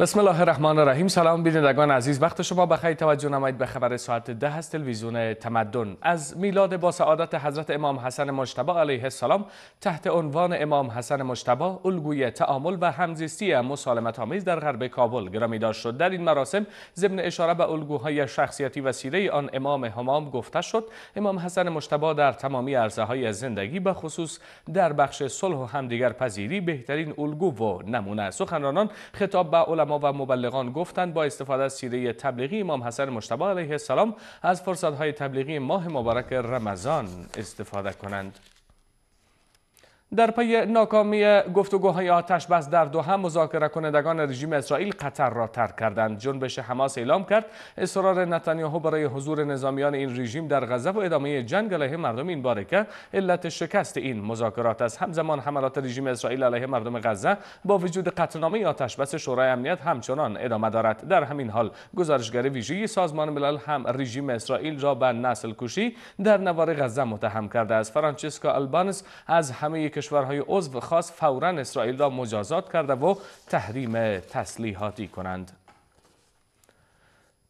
بسم الله الرحمن الرحیم سلام بینندگان عزیز وقت شما بخیر توجه نمایید به خبر ساعت ده از تلویزیون تمدن از میلاد با سعادت حضرت امام حسن مجتبی علیه السلام تحت عنوان امام حسن مجتبی الگوی تعامل و همزیستی مسالمت آمیز در غرب کابل گرامی شد در این مراسم ضمن اشاره به الگوهای شخصیتی و سیره آن امام همام گفته شد امام حسن مجتبی در تمامی عرصه های زندگی به خصوص در بخش صلح و همدیگر پذیری بهترین الگو و نمونه سخنرانان خطاب به و مبلغان گفتند با استفاده از سیره تبلیغی امام حسن مجتبی علیه السلام از فرصتهای تبلیغی ماه مبارک رمضان استفاده کنند در پی ناکامی گفتگوهای آتش بس در هم مذاکره کنندگان رژیم اسرائیل قطر را ترک کردند جنبش حماس اعلام کرد اصرار نتانیاهو برای حضور نظامیان این رژیم در غزه و ادامه جنگ علیه مردم این باره که علت شکست این مذاکرات از همزمان حملات رژیم اسرائیل علیه مردم غزه با وجود قطعنامه آتش بس شورای امنیت همچنان ادامه دارد در همین حال گزارشگر ویژه سازمان ملل هم رژیم اسرائیل را به نسل کشی در نوار غزه متهم کرده است فرانچسکا البانس از همه کشورهای عضو خاص فورا اسرائیل را مجازات کرده و تحریم تسلیحاتی کنند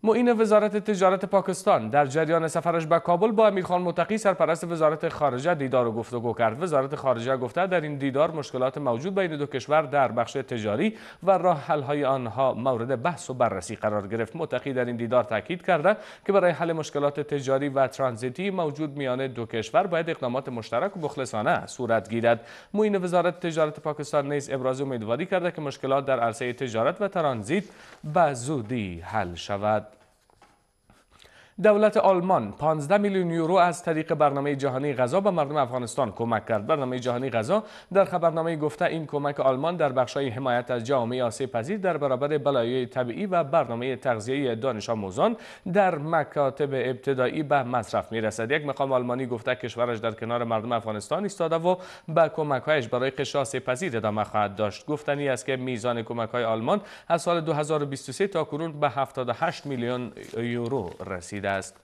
معین وزارت تجارت پاکستان در جریان سفرش به کابل با امیرخان متقی سرپرست وزارت خارجه دیدار و گفتگو کرد وزارت خارجه گفته در این دیدار مشکلات موجود بین دو کشور در بخش تجاری و راه های آنها مورد بحث و بررسی قرار گرفت متقی در این دیدار تاکید کرده که برای حل مشکلات تجاری و ترانزیتی موجود میان دو کشور باید اقدامات مشترک و مخلصانه صورت گیرد معین وزارت تجارت پاکستان نیز ابراز امیدواری کرده که مشکلات در عرصه تجارت و ترانزیت به زودی حل شود دولت آلمان 15 میلیون یورو از طریق برنامه جهانی غذا به مردم افغانستان کمک کرد برنامه جهانی غذا در خبرنامه گفته این کمک آلمان در بخش‌های حمایت از جامعه آسیب پذیر در برابر بلایای طبیعی و برنامه تغذیه دانش آموزان در مکاتب ابتدایی به مصرف میرسد یک مقام آلمانی گفته کشورش در کنار مردم افغانستان ایستاده و به کمک‌هایش برای قشر آسیب پذیر ادامه خواهد داشت گفتنی است که میزان کمک های آلمان از سال 2023 تا کنون به 78 میلیون یورو رسیده است.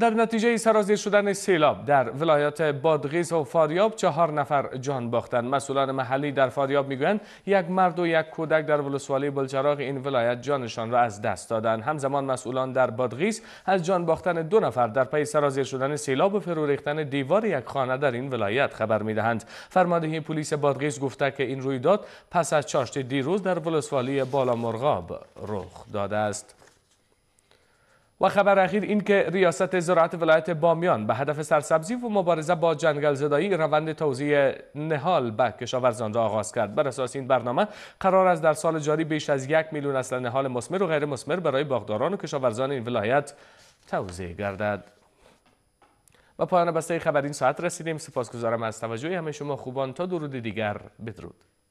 در نتیجه سرازیر شدن سیلاب در ولایات بادغیز و فاریاب چهار نفر جان باختند مسئولان محلی در فاریاب میگویند یک مرد و یک کودک در ولسوالی بلچراغ این ولایت جانشان را از دست دادند همزمان مسئولان در بادغیز از جان باختن دو نفر در پی سرازیر شدن سیلاب و فرو ریختن دیوار یک خانه در این ولایت خبر میدهند فرماندهی پلیس بادغیز گفته که این رویداد پس از چاشت دیروز در ولسوالی بالامرغاب رخ داده است و خبر اخیر این که ریاست زراعت ولایت بامیان به هدف سرسبزی و مبارزه با جنگل زدایی روند توزیع نهال به کشاورزان را آغاز کرد بر اساس این برنامه قرار است در سال جاری بیش از یک میلیون اصل نهال مسمر و غیر مسمر برای باغداران و کشاورزان این ولایت توزیع گردد و پایان بسته خبر این ساعت رسیدیم سپاسگزارم از توجه همه شما خوبان تا درود دیگر بدرود